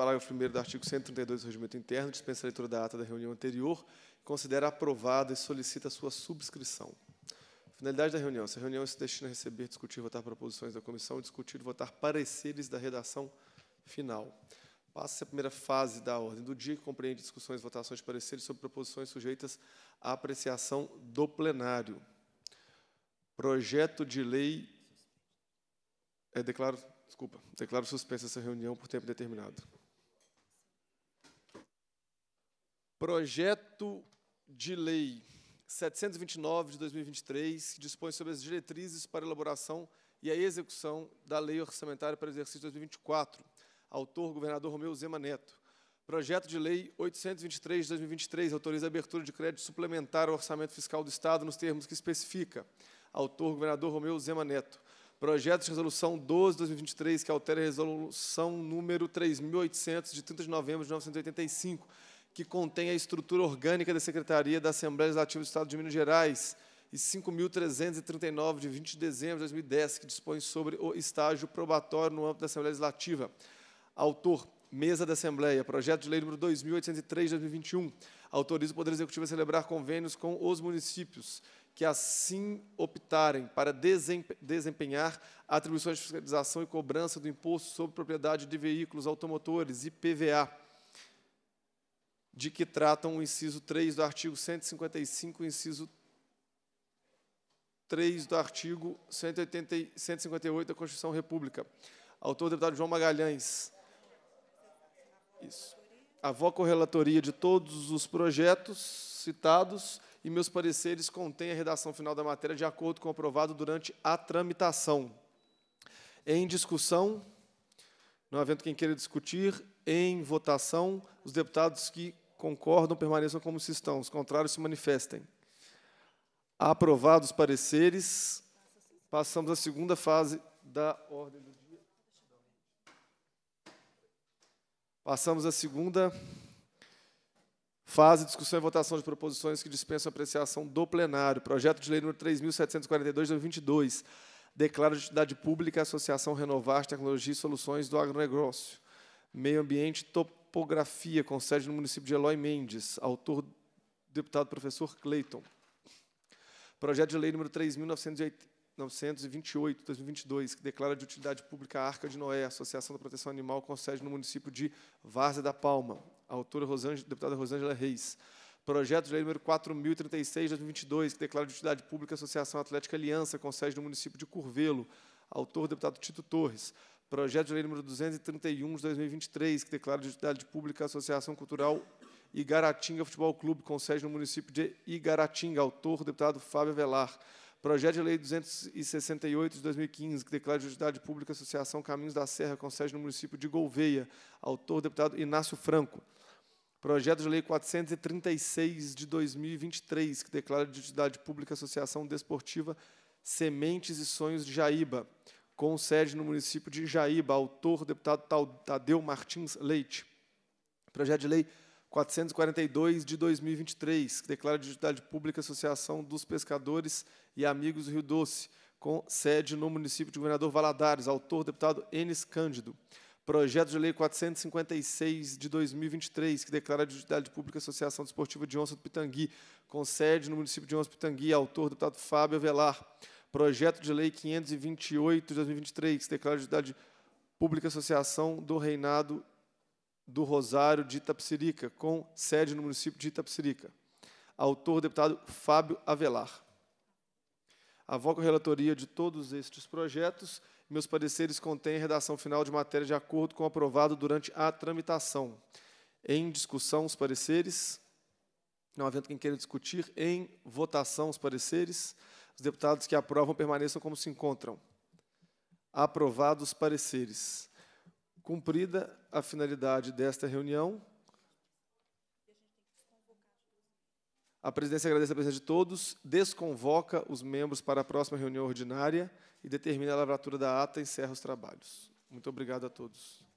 parágrafo é 1 do artigo 132 do Regimento Interno, dispensa a leitura da ata da reunião anterior, considera aprovada e solicita sua subscrição. Finalidade da reunião. Se a reunião se destina a receber, discutir, votar proposições da comissão, discutir e votar pareceres da redação final. Passa-se a primeira fase da ordem do dia, que compreende discussões, votações de pareceres sobre proposições sujeitas à apreciação do plenário. Projeto de lei. É, declaro, desculpa, declaro suspensa essa reunião por tempo determinado. Projeto de Lei 729 de 2023, que dispõe sobre as diretrizes para elaboração e a execução da Lei Orçamentária para o exercício 2024. Autor, governador Romeu Zema Neto. Projeto de Lei 823 de 2023 autoriza a abertura de crédito suplementar ao orçamento fiscal do Estado nos termos que especifica. Autor, governador Romeu Zema Neto. Projeto de Resolução 12 de 2023, que altera a Resolução número 3.800, de 30 de novembro de 1985, que contém a estrutura orgânica da Secretaria da Assembleia Legislativa do Estado de Minas Gerais, e 5.339, de 20 de dezembro de 2010, que dispõe sobre o estágio probatório no âmbito da Assembleia Legislativa. Autor, Mesa da Assembleia, projeto de lei número 2.803, de 2021, autoriza o Poder Executivo a celebrar convênios com os municípios que assim optarem para desempenhar atribuições de fiscalização e cobrança do Imposto sobre Propriedade de Veículos Automotores, IPVA, de que tratam o inciso 3 do artigo 155 inciso 3 do artigo 180, 158 da Constituição República. Autor, deputado João Magalhães. Isso. Avoco a relatoria de todos os projetos citados e meus pareceres contêm a redação final da matéria de acordo com o aprovado durante a tramitação. Em discussão, não havendo quem queira discutir, em votação, os deputados que concordam permaneçam como se estão, os contrários se manifestem. Aprovados os pareceres, passamos à segunda fase da ordem do dia. Passamos à segunda fase, discussão e votação de proposições que dispensam apreciação do plenário. Projeto de lei número 3.742-2022. Declara de utilidade pública a Associação Renovar Tecnologia e Soluções do Agronegócio. Meio Ambiente, Top Topografia, com sede no município de Eloy Mendes, autor deputado professor Cleiton. Projeto de lei número 3.928, 2022, que declara de utilidade pública a Arca de Noé, Associação da Proteção Animal, com sede no município de Várzea da Palma. Autora Rosângela, deputada Rosângela Reis. Projeto de lei número 4.036, 2022, que declara de utilidade pública a Associação Atlética Aliança, com sede no município de Curvelo. Autor, deputado Tito Torres projeto de lei número 231 de 2023, que declara de utilidade pública a Associação Cultural Igaratinga Futebol Clube, com sede no município de Igaratinga, autor deputado Fábio Velar. Projeto de lei 268 de 2015, que declara de utilidade pública a Associação Caminhos da Serra, com sede no município de Gouveia, autor deputado Inácio Franco. Projeto de Lei 436 de 2023, que declara de utilidade pública a Associação Desportiva Sementes e Sonhos de Jaíba com sede no município de Jaíba, autor deputado Tadeu Martins Leite. Projeto de lei 442 de 2023, que declara de utilidade pública a Associação dos Pescadores e Amigos do Rio Doce, com sede no município de Governador Valadares, autor deputado Enes Cândido. Projeto de Lei 456 de 2023, que declara de utilidade pública a Associação Desportiva de Onça do Pitangui, com sede no município de Onça do Pitangui, autor deputado Fábio Velar. Projeto de Lei 528 de 2023, que declara de utilidade pública associação do Reinado do Rosário de Itapsirica, com sede no município de Itapsirica. Autor, deputado Fábio Avelar. Avoco a relatoria de todos estes projetos. Meus pareceres contêm redação final de matéria de acordo com o aprovado durante a tramitação. Em discussão, os pareceres. Não havendo quem queira discutir. Em votação, os pareceres. Os deputados que aprovam permaneçam como se encontram. Aprovados os pareceres. Cumprida a finalidade desta reunião, a presidência agradece a presença de todos, desconvoca os membros para a próxima reunião ordinária e determina a lavratura da ata e encerra os trabalhos. Muito obrigado a todos.